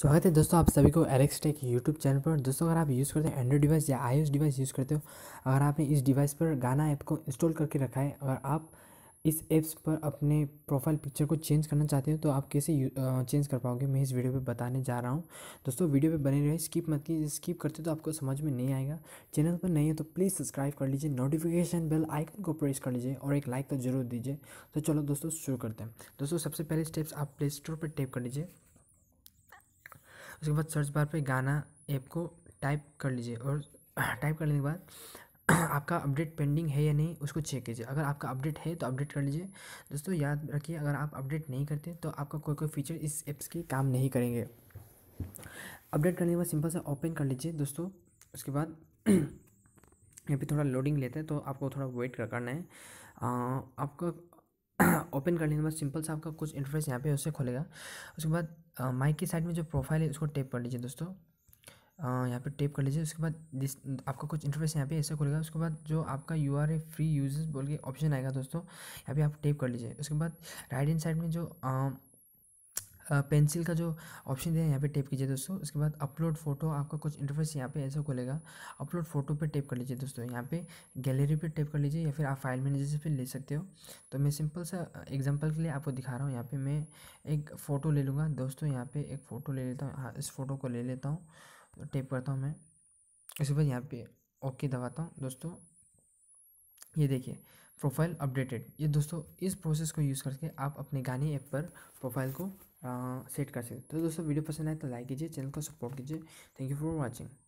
स्वागत है दोस्तों आप सभी को एलेक्स टेक यूट्यूब चैनल पर दोस्तों अगर आप यूज़ करते हैं एंड्रॉइड डिवाइस या आई डिवाइस यूज़ करते हो अगर आपने इस डिवाइस पर गाना ऐप को इंस्टॉल करके रखा है अगर आप इस ऐप्स पर अपने प्रोफाइल पिक्चर को चेंज करना चाहते हो तो आप कैसे चेंज कर पाओगे मैं इस वीडियो पर बताने जा रहा हूँ दोस्तों वीडियो पर बने रहे स्किप मत कीजिए स्किप करते तो आपको समझ में नहीं आएगा चैनल पर नहीं है तो प्लीज़ सब्सक्राइब कर लीजिए नोटिफिकेशन बेल आइकन को प्रेस कर लीजिए और एक लाइक तो ज़रूर दीजिए तो चलो दोस्तों शुरू करते हैं दोस्तों सबसे पहले स्टेप्स आप प्ले स्टोर पर टेप कर लीजिए उसके बाद सर्च बार पे गाना ऐप को टाइप कर लीजिए और टाइप करने के बाद आपका अपडेट पेंडिंग है या नहीं उसको चेक कीजिए अगर आपका अपडेट है तो अपडेट कर लीजिए दोस्तों याद रखिए अगर आप अपडेट नहीं करते तो आपका कोई कोई फीचर इस ऐप्स के काम नहीं करेंगे अपडेट करने के बाद सिंपल सा ओपन कर लीजिए दोस्तों उसके बाद यहाँ पे थोड़ा लोडिंग लेते हैं तो आपको थोड़ा वेट करना है आपका ओपन हाँ, कर लेने के बाद सिंपल सा आपका कुछ इंटरफेस यहाँ पे उसे खोलेगा उसके बाद माइक की साइड में जो प्रोफाइल है उसको टेप कर लीजिए दोस्तों यहाँ पे टेप कर लीजिए उसके बाद दिस आपका कुछ इंटरफेस यहाँ पे ऐसे खुलेगा उसके बाद जो आपका you are a free users बोल के ऑप्शन आएगा दोस्तों यहाँ पे आप टेप कर लीजिए उसके बाद राइट हैंड साइड में जो पेंसिल का जो ऑप्शन दिया है यहाँ पे टैप कीजिए दोस्तों उसके बाद अपलोड फोटो आपका कुछ इंटरफेस यहाँ पे ऐसा खोलेगा अपलोड फोटो पे टैप कर लीजिए दोस्तों यहाँ पे गैलरी पे टैप कर लीजिए या फिर आप फाइल मैनेजर से फिर ले सकते हो तो मैं सिंपल सा एग्जांपल के लिए आपको दिखा रहा हूँ यहाँ पर मैं एक फ़ोटो ले लूँगा दोस्तों यहाँ पर एक फ़ोटो ले लेता हूँ हाँ इस फोटो को ले लेता हूँ तो टैप करता हूँ मैं उसके बाद यहाँ पर ओके दबाता हूँ दोस्तों ये देखिए प्रोफाइल अपडेटेड ये दोस्तों इस प्रोसेस को यूज़ करके आप अपने गाने ऐप पर प्रोफाइल को सेट कर सकते तो दोस्तों वीडियो पसंद आए तो लाइक कीजिए चैनल को सपोर्ट कीजिए थैंक यू फॉर वॉचिंग